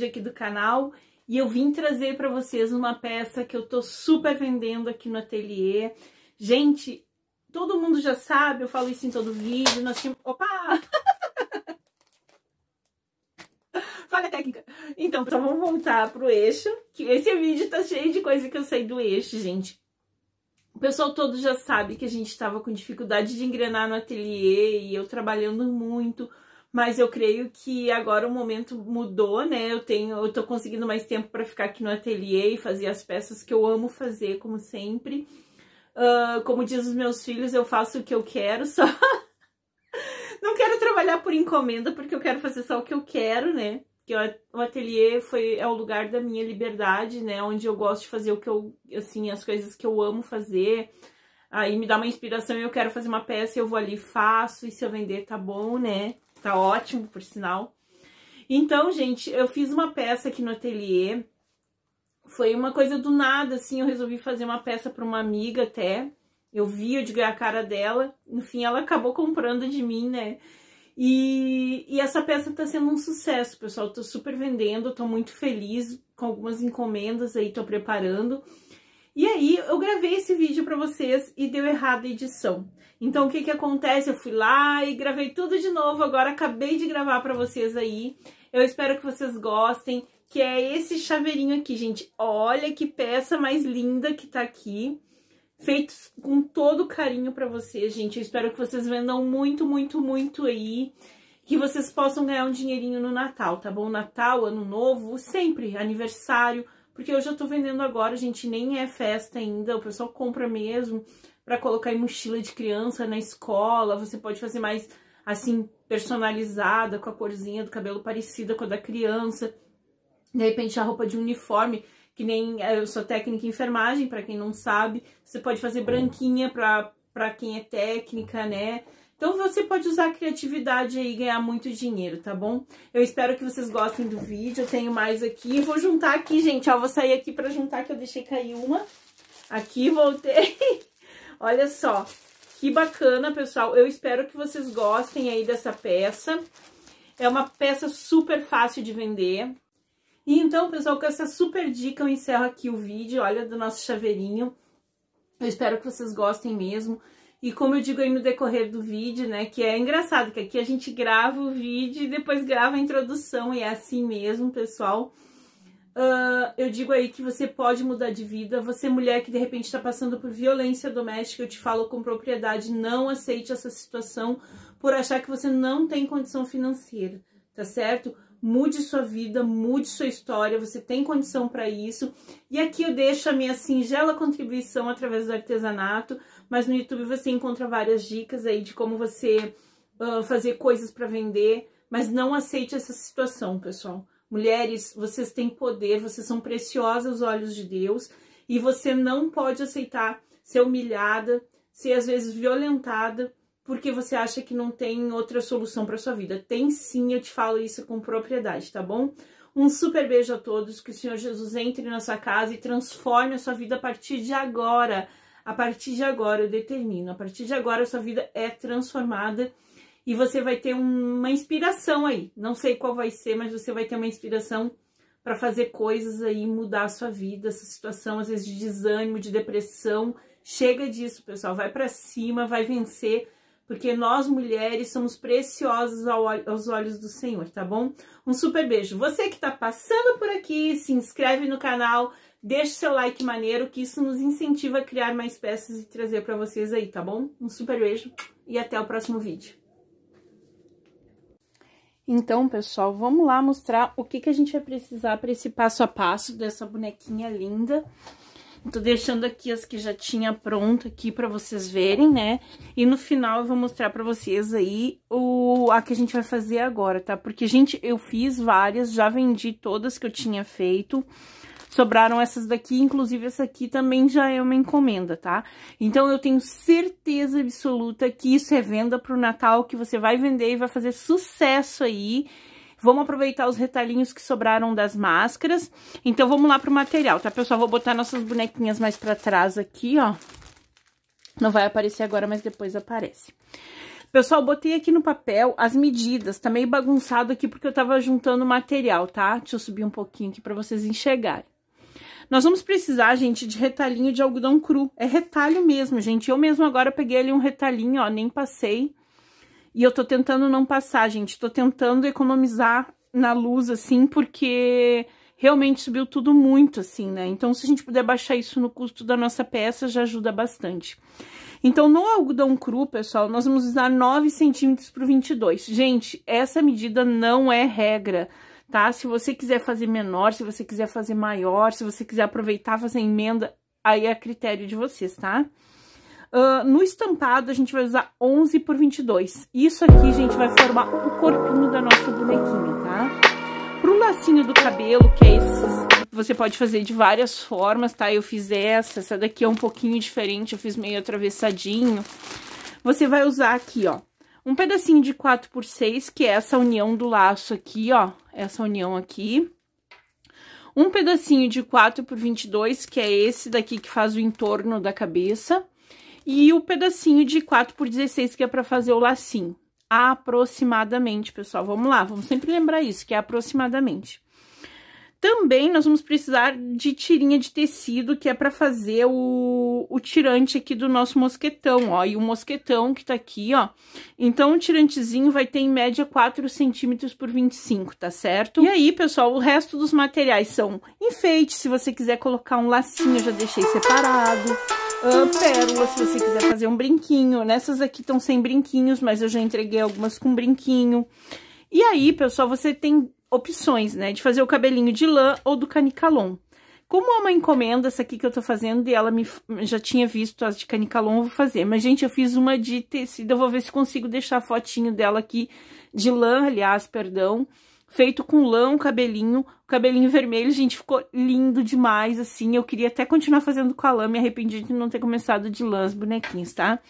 vídeo aqui do canal e eu vim trazer para vocês uma peça que eu tô super vendendo aqui no ateliê. Gente, todo mundo já sabe, eu falo isso em todo vídeo, nós tínhamos... Opa! Fala técnica. Então, então vamos voltar pro eixo, que esse vídeo tá cheio de coisa que eu sei do eixo, gente. O pessoal todo já sabe que a gente estava com dificuldade de engrenar no ateliê e eu trabalhando muito mas eu creio que agora o momento mudou, né? Eu tenho, eu tô conseguindo mais tempo para ficar aqui no ateliê e fazer as peças que eu amo fazer, como sempre. Uh, como diz os meus filhos, eu faço o que eu quero, só não quero trabalhar por encomenda porque eu quero fazer só o que eu quero, né? Que o ateliê foi é o lugar da minha liberdade, né? Onde eu gosto de fazer o que eu, assim, as coisas que eu amo fazer. Aí me dá uma inspiração e eu quero fazer uma peça, eu vou ali faço e se eu vender tá bom, né? Tá ótimo, por sinal. Então, gente, eu fiz uma peça aqui no ateliê. Foi uma coisa do nada, assim, eu resolvi fazer uma peça para uma amiga até. Eu vi, eu digo, é a cara dela. Enfim, ela acabou comprando de mim, né? E, e essa peça tá sendo um sucesso, pessoal. Eu tô super vendendo, tô muito feliz com algumas encomendas aí, tô preparando. E aí, eu gravei esse vídeo para vocês e deu errado a edição. Então, o que que acontece? Eu fui lá e gravei tudo de novo, agora acabei de gravar para vocês aí. Eu espero que vocês gostem, que é esse chaveirinho aqui, gente. Olha que peça mais linda que tá aqui. Feitos com todo carinho para vocês, gente. Eu espero que vocês vendam muito, muito, muito aí que vocês possam ganhar um dinheirinho no Natal, tá bom? Natal, Ano Novo, sempre, aniversário, porque hoje eu tô vendendo agora, gente, nem é festa ainda, o pessoal compra mesmo para colocar em mochila de criança na escola, você pode fazer mais assim personalizada, com a corzinha do cabelo parecida com a da criança. De repente a roupa de uniforme, que nem eh, eu sou técnica em enfermagem, para quem não sabe, você pode fazer hum. branquinha para para quem é técnica, né? Então você pode usar a criatividade aí e ganhar muito dinheiro, tá bom? Eu espero que vocês gostem do vídeo. Eu tenho mais aqui. Vou juntar aqui, gente. Ó, vou sair aqui pra juntar que eu deixei cair uma. Aqui, voltei. Olha só. Que bacana, pessoal. Eu espero que vocês gostem aí dessa peça. É uma peça super fácil de vender. E então, pessoal, com essa super dica eu encerro aqui o vídeo, olha, do nosso chaveirinho. Eu espero que vocês gostem mesmo. E como eu digo aí no decorrer do vídeo, né, que é engraçado que aqui a gente grava o vídeo e depois grava a introdução e é assim mesmo, pessoal. Uh, eu digo aí que você pode mudar de vida. Você, mulher que de repente está passando por violência doméstica, eu te falo com propriedade: não aceite essa situação por achar que você não tem condição financeira, tá certo? mude sua vida, mude sua história, você tem condição para isso. E aqui eu deixo a minha singela contribuição através do artesanato, mas no YouTube você encontra várias dicas aí de como você uh, fazer coisas para vender, mas não aceite essa situação, pessoal. Mulheres, vocês têm poder, vocês são preciosas aos olhos de Deus e você não pode aceitar ser humilhada, ser às vezes violentada porque você acha que não tem outra solução para sua vida. Tem sim, eu te falo isso com propriedade, tá bom? Um super beijo a todos, que o Senhor Jesus entre na sua casa e transforme a sua vida a partir de agora. A partir de agora eu determino, a partir de agora a sua vida é transformada e você vai ter uma inspiração aí. Não sei qual vai ser, mas você vai ter uma inspiração para fazer coisas aí, mudar a sua vida, essa situação às vezes de desânimo, de depressão. Chega disso, pessoal, vai para cima, vai vencer porque nós mulheres somos preciosas aos olhos do Senhor, tá bom? Um super beijo. Você que está passando por aqui, se inscreve no canal, deixa seu like maneiro, que isso nos incentiva a criar mais peças e trazer para vocês aí, tá bom? Um super beijo e até o próximo vídeo. Então, pessoal, vamos lá mostrar o que, que a gente vai precisar para esse passo a passo dessa bonequinha linda. Tô deixando aqui as que já tinha pronto aqui pra vocês verem, né? E no final eu vou mostrar pra vocês aí o, a que a gente vai fazer agora, tá? Porque, gente, eu fiz várias, já vendi todas que eu tinha feito. Sobraram essas daqui, inclusive essa aqui também já é uma encomenda, tá? Então, eu tenho certeza absoluta que isso é venda pro Natal, que você vai vender e vai fazer sucesso aí. Vamos aproveitar os retalhinhos que sobraram das máscaras. Então, vamos lá pro material, tá, pessoal? Vou botar nossas bonequinhas mais pra trás aqui, ó. Não vai aparecer agora, mas depois aparece. Pessoal, botei aqui no papel as medidas, tá meio bagunçado aqui porque eu tava juntando material, tá? Deixa eu subir um pouquinho aqui pra vocês enxergarem. Nós vamos precisar, gente, de retalhinho de algodão cru. É retalho mesmo, gente. Eu mesmo agora peguei ali um retalhinho, ó, nem passei. E eu tô tentando não passar, gente. Tô tentando economizar na luz, assim, porque realmente subiu tudo muito, assim, né? Então, se a gente puder baixar isso no custo da nossa peça, já ajuda bastante. Então, no algodão cru, pessoal, nós vamos usar 9 centímetros por 22. Gente, essa medida não é regra, tá? Se você quiser fazer menor, se você quiser fazer maior, se você quiser aproveitar, fazer emenda, aí é critério de vocês, tá? Tá? Uh, no estampado, a gente vai usar 11 por 22. Isso aqui, gente, vai formar o corpinho da nossa bonequinha, tá? Pro lacinho do cabelo, que é esse, você pode fazer de várias formas, tá? Eu fiz essa, essa daqui é um pouquinho diferente, eu fiz meio atravessadinho. Você vai usar aqui, ó, um pedacinho de 4 por 6, que é essa união do laço aqui, ó, essa união aqui. Um pedacinho de 4 por 22, que é esse daqui que faz o entorno da cabeça. E o pedacinho de 4 por 16 que é para fazer o lacinho. Aproximadamente, pessoal. Vamos lá, vamos sempre lembrar isso, que é aproximadamente. Também nós vamos precisar de tirinha de tecido, que é para fazer o, o tirante aqui do nosso mosquetão, ó. E o mosquetão que tá aqui, ó. Então, o tirantezinho vai ter, em média, 4 centímetros por 25, tá certo? E aí, pessoal, o resto dos materiais são enfeite, se você quiser colocar um lacinho, eu já deixei separado. Ah, pérola, se você quiser fazer um brinquinho. Nessas aqui estão sem brinquinhos, mas eu já entreguei algumas com brinquinho. E aí, pessoal, você tem opções, né? De fazer o cabelinho de lã ou do canicalon. Como é uma encomenda, essa aqui que eu tô fazendo, e ela me já tinha visto as de canicalon, eu vou fazer. Mas, gente, eu fiz uma de tecido, eu vou ver se consigo deixar a fotinho dela aqui, de lã, aliás, perdão, feito com lã, um cabelinho, o cabelinho vermelho, gente, ficou lindo demais, assim, eu queria até continuar fazendo com a lã, me arrependi de não ter começado de lã as bonequinhas, tá?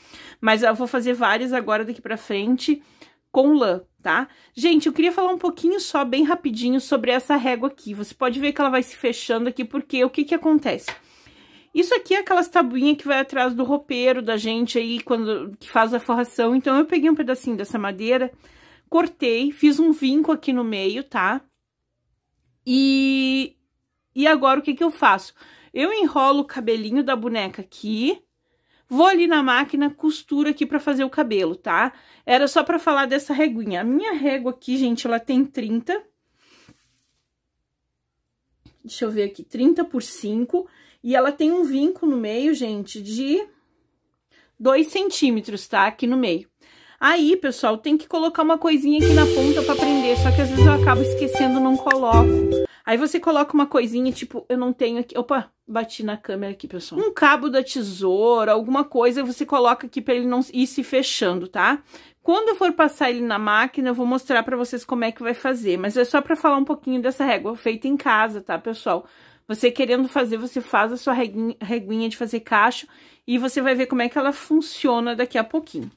Mas eu vou fazer várias agora daqui pra frente, com lã, tá? Gente, eu queria falar um pouquinho só, bem rapidinho, sobre essa régua aqui. Você pode ver que ela vai se fechando aqui, porque o que que acontece? Isso aqui é aquelas tabuinhas que vai atrás do roupeiro da gente aí, quando que faz a forração. Então, eu peguei um pedacinho dessa madeira, cortei, fiz um vinco aqui no meio, tá? E, e agora, o que que eu faço? Eu enrolo o cabelinho da boneca aqui, Vou ali na máquina, costura aqui para fazer o cabelo, tá? Era só para falar dessa reguinha. A minha régua aqui, gente, ela tem 30. Deixa eu ver aqui, 30 por 5. E ela tem um vinco no meio, gente, de 2 centímetros, tá? Aqui no meio. Aí, pessoal, tem que colocar uma coisinha aqui na ponta para prender, só que às vezes eu acabo esquecendo, não coloco. Aí você coloca uma coisinha, tipo, eu não tenho aqui. Opa, bati na câmera aqui, pessoal. Um cabo da tesoura, alguma coisa, você coloca aqui para ele não ir se fechando, tá? Quando eu for passar ele na máquina, eu vou mostrar para vocês como é que vai fazer. Mas é só para falar um pouquinho dessa régua feita em casa, tá, pessoal? Você querendo fazer, você faz a sua reguinha, reguinha de fazer cacho e você vai ver como é que ela funciona daqui a pouquinho.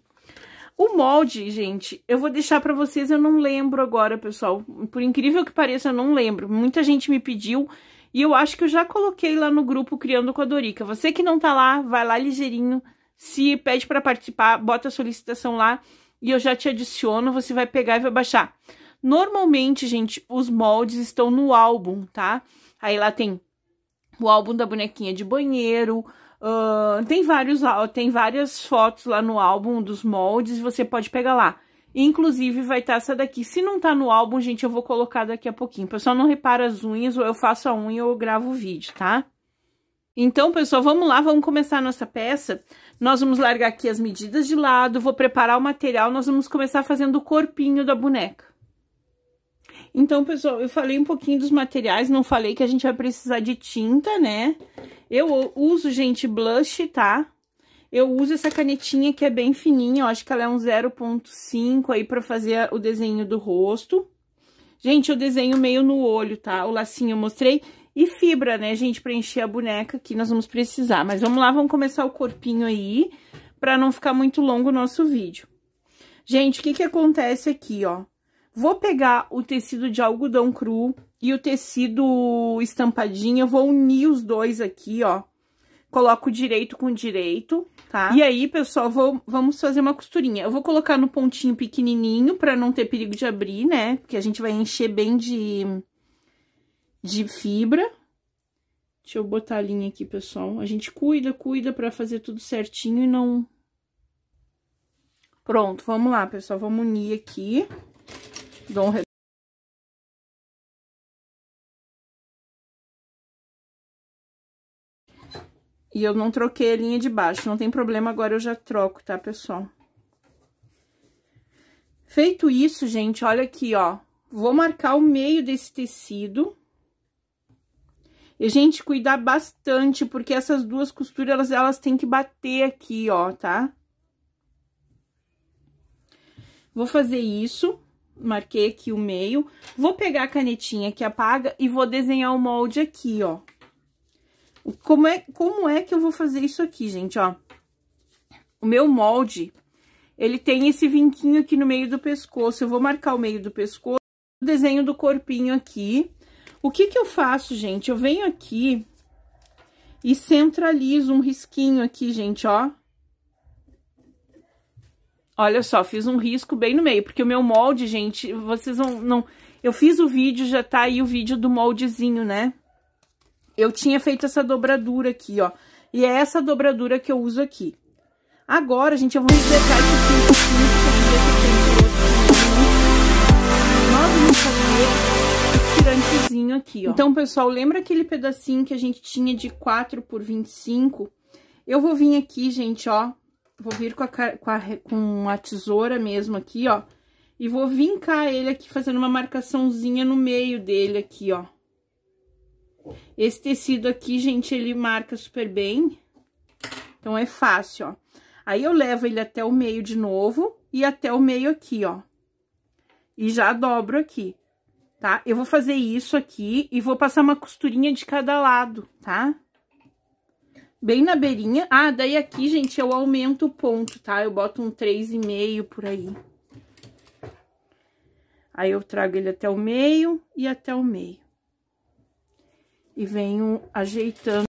O molde, gente, eu vou deixar para vocês, eu não lembro agora, pessoal. Por incrível que pareça, eu não lembro. Muita gente me pediu e eu acho que eu já coloquei lá no grupo Criando com a Dorica. Você que não tá lá, vai lá ligeirinho, se pede para participar, bota a solicitação lá e eu já te adiciono, você vai pegar e vai baixar. Normalmente, gente, os moldes estão no álbum, tá? Aí lá tem o álbum da bonequinha de banheiro, Uh, tem vários tem várias fotos lá no álbum dos moldes, você pode pegar lá. Inclusive vai estar tá essa daqui. Se não tá no álbum, gente, eu vou colocar daqui a pouquinho. Pessoal, não repara as unhas, ou eu faço a unha ou eu gravo o vídeo, tá? Então, pessoal, vamos lá, vamos começar a nossa peça. Nós vamos largar aqui as medidas de lado, vou preparar o material, nós vamos começar fazendo o corpinho da boneca. Então, pessoal, eu falei um pouquinho dos materiais, não falei que a gente vai precisar de tinta, né? Eu uso, gente, blush, tá? Eu uso essa canetinha que é bem fininha, eu acho que ela é um 0.5 aí pra fazer o desenho do rosto. Gente, eu desenho meio no olho, tá? O lacinho eu mostrei. E fibra, né, gente, pra encher a boneca que nós vamos precisar. Mas vamos lá, vamos começar o corpinho aí, pra não ficar muito longo o nosso vídeo. Gente, o que que acontece aqui, ó? Vou pegar o tecido de algodão cru e o tecido estampadinho, vou unir os dois aqui, ó. Coloco direito com direito, tá? E aí, pessoal, vou, vamos fazer uma costurinha. Eu vou colocar no pontinho pequenininho pra não ter perigo de abrir, né? Porque a gente vai encher bem de, de fibra. Deixa eu botar a linha aqui, pessoal. A gente cuida, cuida pra fazer tudo certinho e não... Pronto, vamos lá, pessoal. Vamos unir aqui. Dom E eu não troquei a linha de baixo, não tem problema, agora eu já troco, tá, pessoal? Feito isso, gente, olha aqui, ó. Vou marcar o meio desse tecido. E, gente, cuidar bastante, porque essas duas costuras, elas, elas têm que bater aqui, ó, tá? Vou fazer isso marquei aqui o meio. Vou pegar a canetinha que apaga e vou desenhar o molde aqui, ó. Como é, como é que eu vou fazer isso aqui, gente, ó? O meu molde, ele tem esse vinquinho aqui no meio do pescoço. Eu vou marcar o meio do pescoço, o desenho do corpinho aqui. O que que eu faço, gente? Eu venho aqui e centralizo um risquinho aqui, gente, ó. Olha só, fiz um risco bem no meio, porque o meu molde, gente, vocês vão, não... Eu fiz o vídeo, já tá aí o vídeo do moldezinho, né? Eu tinha feito essa dobradura aqui, ó. E é essa dobradura que eu uso aqui. Agora, gente, eu vou resecar esse pintinho tirantezinho aqui, ó. Então, pessoal, lembra aquele pedacinho que a gente tinha de 4 por 25? Eu vou vir aqui, gente, ó, Vou vir com a, com a, com a tesoura mesmo aqui, ó. E vou vincar ele aqui, fazendo uma marcaçãozinha no meio dele aqui, ó. Esse tecido aqui, gente, ele marca super bem. Então, é fácil, ó. Aí, eu levo ele até o meio de novo e até o meio aqui, ó. E já dobro aqui, tá? Eu vou fazer isso aqui e vou passar uma costurinha de cada lado, tá? bem na beirinha. Ah, daí aqui, gente, eu aumento o ponto, tá? Eu boto um 3,5 por aí. Aí eu trago ele até o meio e até o meio. E venho ajeitando.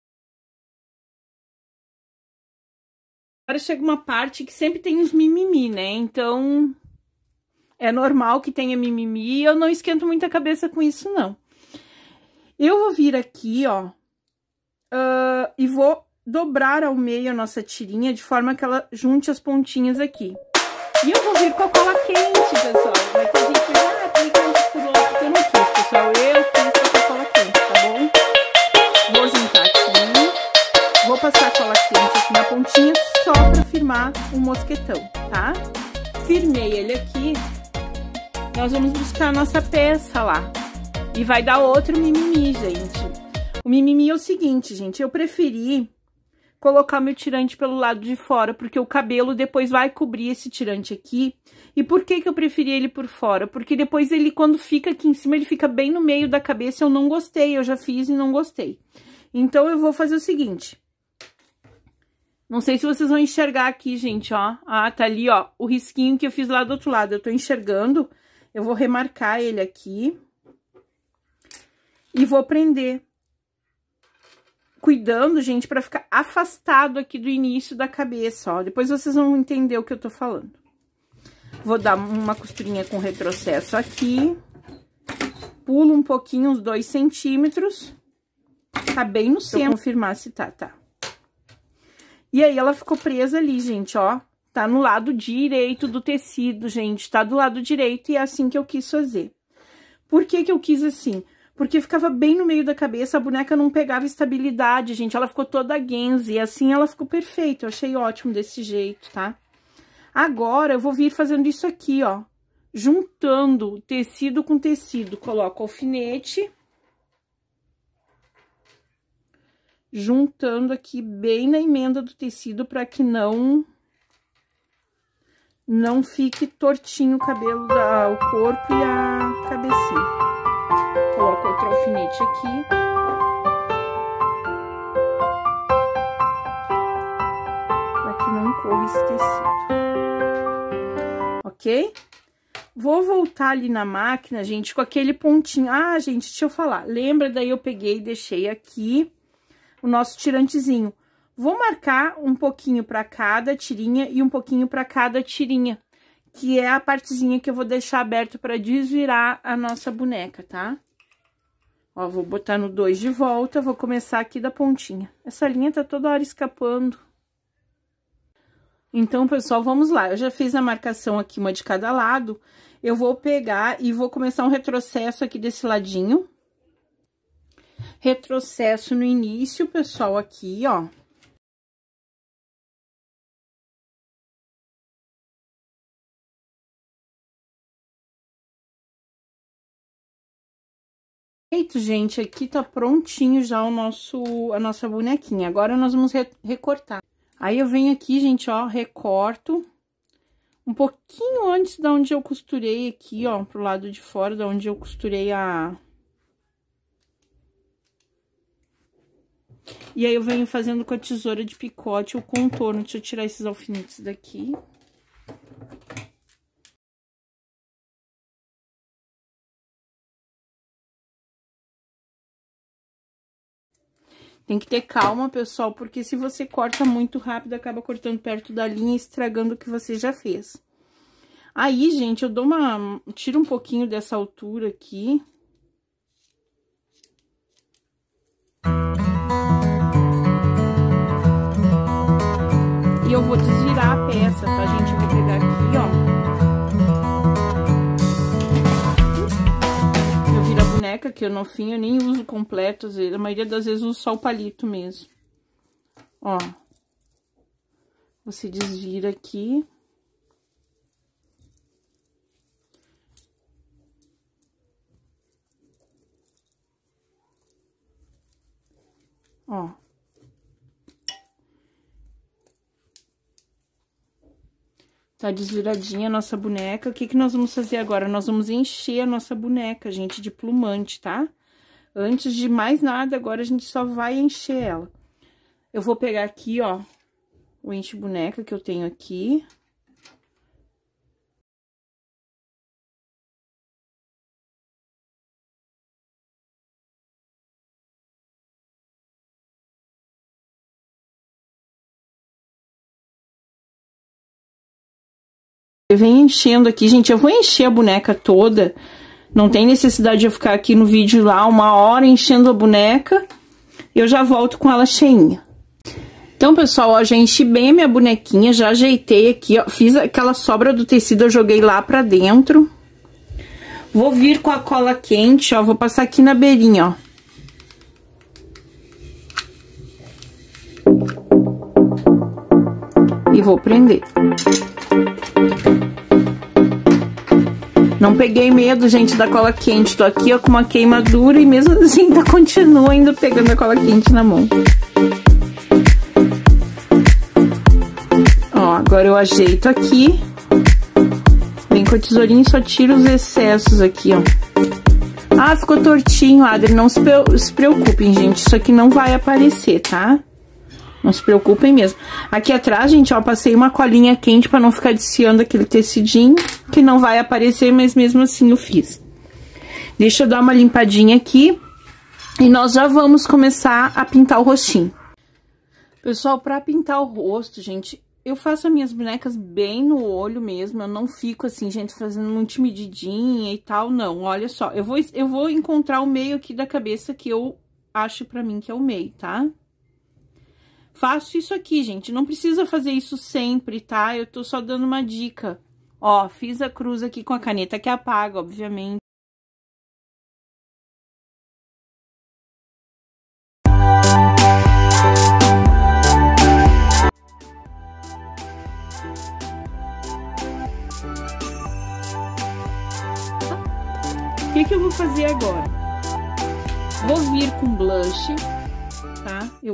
Agora chega uma parte que sempre tem uns mimimi, né? Então, é normal que tenha mimimi e eu não esquento muita cabeça com isso, não. Eu vou vir aqui, ó, uh, e vou dobrar ao meio a nossa tirinha, de forma que ela junte as pontinhas aqui. E eu vou vir com a cola quente, pessoal. Vai ter gente que tem que ir por outro, eu não quis, pessoal. Eu fiz com a cola quente, tá bom? Vou juntar aqui. Vou passar a cola quente aqui na pontinha, só pra firmar o um mosquetão, tá? Firmei ele aqui. Nós vamos buscar a nossa peça lá. E vai dar outro mimimi, gente. O mimimi é o seguinte, gente. Eu preferi colocar meu tirante pelo lado de fora, porque o cabelo depois vai cobrir esse tirante aqui. E por que que eu preferi ele por fora? Porque depois ele, quando fica aqui em cima, ele fica bem no meio da cabeça, eu não gostei, eu já fiz e não gostei. Então, eu vou fazer o seguinte. Não sei se vocês vão enxergar aqui, gente, ó. Ah, tá ali, ó, o risquinho que eu fiz lá do outro lado. Eu tô enxergando, eu vou remarcar ele aqui. E vou prender cuidando, gente, para ficar afastado aqui do início da cabeça, ó. Depois vocês vão entender o que eu tô falando. Vou dar uma costurinha com retrocesso aqui. Pulo um pouquinho, uns dois centímetros. Tá bem no tá centro, confirmar se tá, tá. E aí, ela ficou presa ali, gente, ó. Tá no lado direito do tecido, gente. Tá do lado direito e é assim que eu quis fazer. Por que que eu quis assim? porque ficava bem no meio da cabeça, a boneca não pegava estabilidade, gente, ela ficou toda Genzi, e assim ela ficou perfeita, eu achei ótimo desse jeito, tá? Agora, eu vou vir fazendo isso aqui, ó, juntando tecido com tecido, coloco alfinete, juntando aqui bem na emenda do tecido para que não não fique tortinho o cabelo da ah, o corpo e a cabecinha alfinete aqui. Para que não corra esse tecido. Ok? Vou voltar ali na máquina, gente, com aquele pontinho. Ah, gente, deixa eu falar. Lembra, daí eu peguei e deixei aqui o nosso tirantezinho. Vou marcar um pouquinho para cada tirinha e um pouquinho para cada tirinha, que é a partezinha que eu vou deixar aberto para desvirar a nossa boneca, tá? Ó, vou botar no 2 de volta, vou começar aqui da pontinha. Essa linha tá toda hora escapando. Então, pessoal, vamos lá. Eu já fiz a marcação aqui, uma de cada lado. Eu vou pegar e vou começar um retrocesso aqui desse ladinho. Retrocesso no início, pessoal, aqui, ó. Feito, gente, aqui tá prontinho já o nosso, a nossa bonequinha. Agora nós vamos re recortar. Aí eu venho aqui, gente, ó, recorto um pouquinho antes da onde eu costurei aqui, ó, pro lado de fora, da onde eu costurei a... E aí eu venho fazendo com a tesoura de picote o contorno. Deixa eu tirar esses alfinetes daqui. Tem que ter calma, pessoal, porque se você corta muito rápido, acaba cortando perto da linha e estragando o que você já fez. Aí, gente, eu dou uma... tiro um pouquinho dessa altura aqui, e eu vou desvirar a peça, tá, gente? vou pegar aqui, ó. que eu não finho, eu nem uso completo, a maioria das vezes uso só o palito mesmo. Ó, você desvira aqui. Ó. Tá desviradinha a nossa boneca. O que, que nós vamos fazer agora? Nós vamos encher a nossa boneca, gente, de plumante, tá? Antes de mais nada, agora a gente só vai encher ela. Eu vou pegar aqui, ó, o enche boneca que eu tenho aqui. Vem enchendo aqui, gente. Eu vou encher a boneca toda. Não tem necessidade de eu ficar aqui no vídeo lá uma hora enchendo a boneca. Eu já volto com ela cheinha. Então, pessoal, ó, já enchi bem a minha bonequinha, já ajeitei aqui, ó. Fiz aquela sobra do tecido, eu joguei lá pra dentro. Vou vir com a cola quente, ó, vou passar aqui na beirinha, ó. E vou prender. Não peguei medo, gente, da cola quente. Tô aqui ó, com uma queimadura e mesmo assim tá continuando ainda pegando a cola quente na mão. Ó, agora eu ajeito aqui. Vem com a tesourinha e só tiro os excessos aqui, ó. Ah, ficou tortinho, Adri. Não se, se preocupem, gente. Isso aqui não vai aparecer, tá? Não se preocupem mesmo. Aqui atrás, gente, ó, passei uma colinha quente pra não ficar desfiando aquele tecidinho, que não vai aparecer, mas mesmo assim eu fiz. Deixa eu dar uma limpadinha aqui e nós já vamos começar a pintar o rostinho. Pessoal, pra pintar o rosto, gente, eu faço as minhas bonecas bem no olho mesmo, eu não fico assim, gente, fazendo muito medidinha e tal, não. Olha só, eu vou, eu vou encontrar o meio aqui da cabeça que eu acho pra mim que é o meio, Tá? Faço isso aqui, gente, não precisa fazer isso sempre, tá? Eu tô só dando uma dica. Ó, fiz a cruz aqui com a caneta que apaga, obviamente.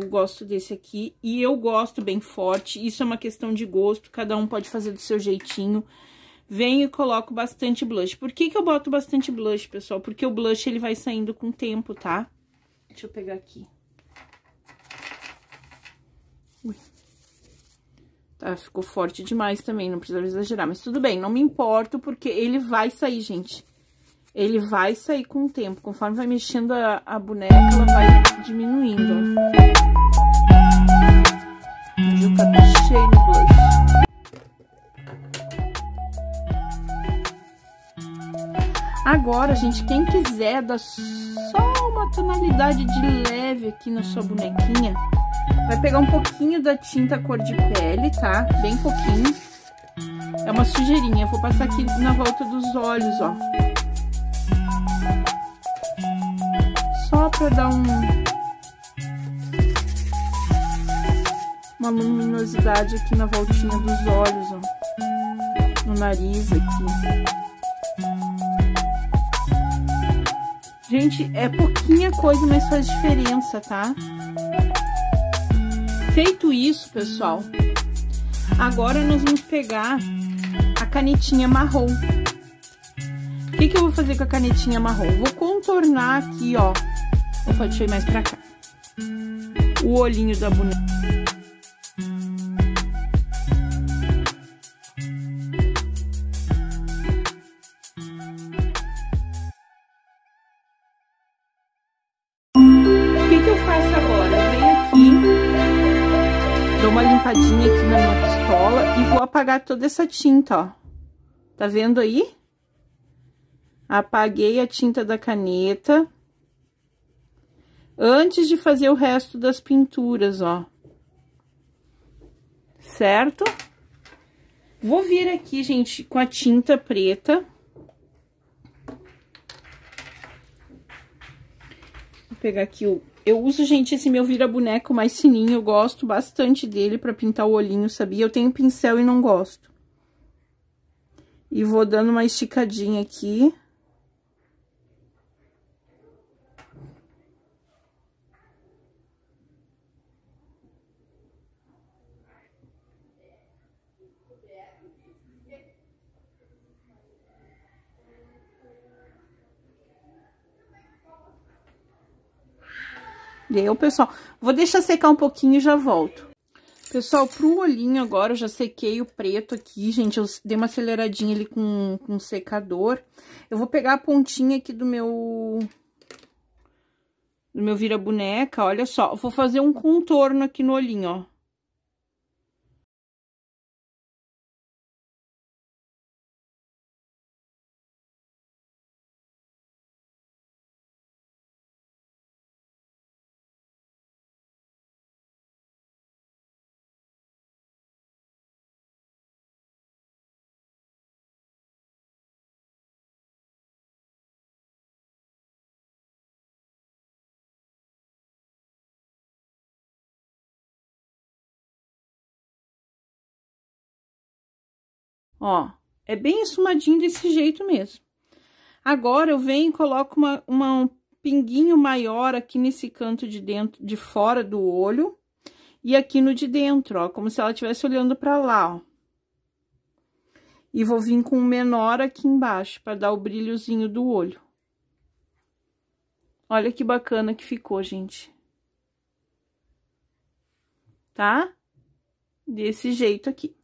gosto desse aqui e eu gosto bem forte. Isso é uma questão de gosto, cada um pode fazer do seu jeitinho. Venho e coloco bastante blush. Por que que eu boto bastante blush, pessoal? Porque o blush, ele vai saindo com o tempo, tá? Deixa eu pegar aqui. Ui. Tá, ficou forte demais também, não precisa exagerar. Mas tudo bem, não me importo, porque ele vai sair, gente. Ele vai sair com o tempo, conforme vai mexendo a, a boneca, ela vai diminuindo. Hoje tá cheio de blush. Agora, gente, quem quiser dar só uma tonalidade de leve aqui na sua bonequinha, vai pegar um pouquinho da tinta cor de pele, tá? Bem pouquinho. É uma sujeirinha. vou passar aqui na volta dos olhos, ó. pra dar um, uma luminosidade aqui na voltinha dos olhos, ó, no nariz aqui. Gente, é pouquinha coisa, mas faz diferença, tá? Feito isso, pessoal, agora nós vamos pegar a canetinha marrom. O que, que eu vou fazer com a canetinha marrom? Vou contornar aqui, ó, eu ir mais pra cá. O olhinho da boneca. O que, que eu faço agora? Eu venho aqui, dou uma limpadinha aqui na minha pistola e vou apagar toda essa tinta, ó. Tá vendo aí? Apaguei a tinta da caneta antes de fazer o resto das pinturas, ó. Certo? Vou vir aqui, gente, com a tinta preta. Vou pegar aqui o... Eu uso, gente, esse meu vira-boneco mais fininho. eu gosto bastante dele pra pintar o olhinho, sabia? Eu tenho pincel e não gosto. E vou dando uma esticadinha aqui. Entendeu, pessoal, vou deixar secar um pouquinho e já volto. Pessoal, pro olhinho agora, eu já sequei o preto aqui, gente. Eu dei uma aceleradinha ali com, com o secador. Eu vou pegar a pontinha aqui do meu... Do meu vira-boneca, olha só. Eu vou fazer um contorno aqui no olhinho, ó. Ó, é bem esfumadinho desse jeito mesmo. Agora, eu venho e coloco uma, uma, um pinguinho maior aqui nesse canto de dentro, de fora do olho. E aqui no de dentro, ó, como se ela estivesse olhando pra lá, ó. E vou vir com um menor aqui embaixo, pra dar o brilhozinho do olho. Olha que bacana que ficou, gente. Tá? Desse jeito aqui.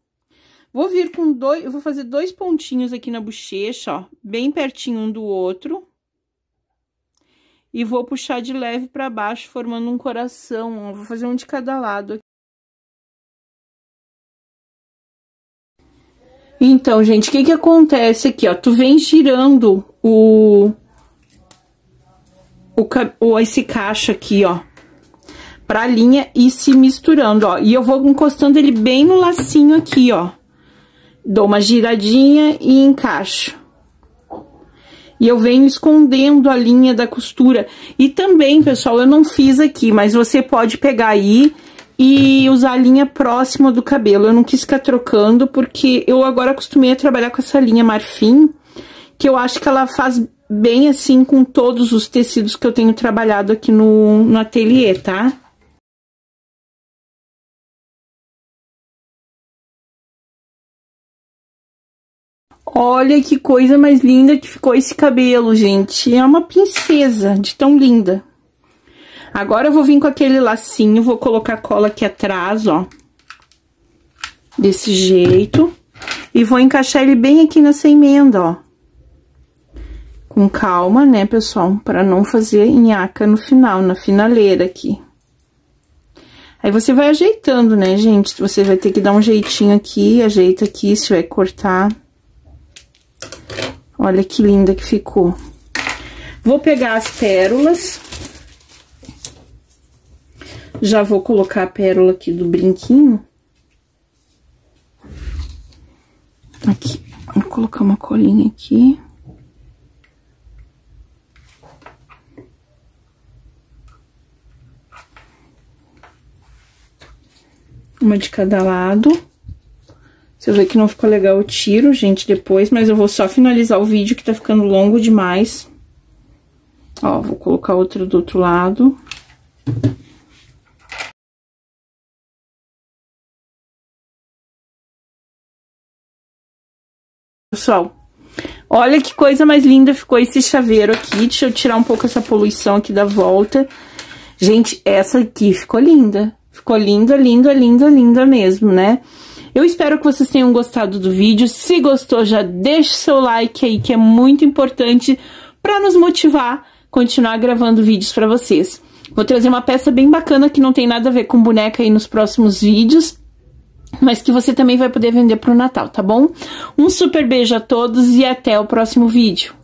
Vou vir com dois, eu vou fazer dois pontinhos aqui na bochecha, ó, bem pertinho um do outro. E vou puxar de leve pra baixo, formando um coração, ó, vou fazer um de cada lado aqui. Então, gente, o que que acontece aqui, ó? Tu vem girando o, o, o esse caixa aqui, ó, pra linha e se misturando, ó. E eu vou encostando ele bem no lacinho aqui, ó dou uma giradinha e encaixo. E eu venho escondendo a linha da costura. E também, pessoal, eu não fiz aqui, mas você pode pegar aí e usar a linha próxima do cabelo. Eu não quis ficar trocando, porque eu agora acostumei a trabalhar com essa linha marfim, que eu acho que ela faz bem assim com todos os tecidos que eu tenho trabalhado aqui no, no ateliê, tá? Olha que coisa mais linda que ficou esse cabelo, gente. É uma princesa de tão linda. Agora eu vou vir com aquele lacinho, vou colocar cola aqui atrás, ó. Desse jeito. E vou encaixar ele bem aqui nessa emenda, ó. Com calma, né, pessoal? Pra não fazer nhaca no final, na finaleira aqui. Aí você vai ajeitando, né, gente? Você vai ter que dar um jeitinho aqui, ajeita aqui, se vai cortar... Olha que linda que ficou. Vou pegar as pérolas. Já vou colocar a pérola aqui do brinquinho. Aqui, vou colocar uma colinha aqui. Uma de cada lado. Você vê que não ficou legal o tiro, gente, depois, mas eu vou só finalizar o vídeo que tá ficando longo demais. Ó, vou colocar outro do outro lado. Pessoal, olha que coisa mais linda ficou esse chaveiro aqui. Deixa eu tirar um pouco essa poluição aqui da volta. Gente, essa aqui ficou linda. Ficou linda, linda, linda, linda mesmo, né? Eu espero que vocês tenham gostado do vídeo. Se gostou, já deixe seu like aí, que é muito importante para nos motivar a continuar gravando vídeos para vocês. Vou trazer uma peça bem bacana que não tem nada a ver com boneca aí nos próximos vídeos, mas que você também vai poder vender para o Natal, tá bom? Um super beijo a todos e até o próximo vídeo.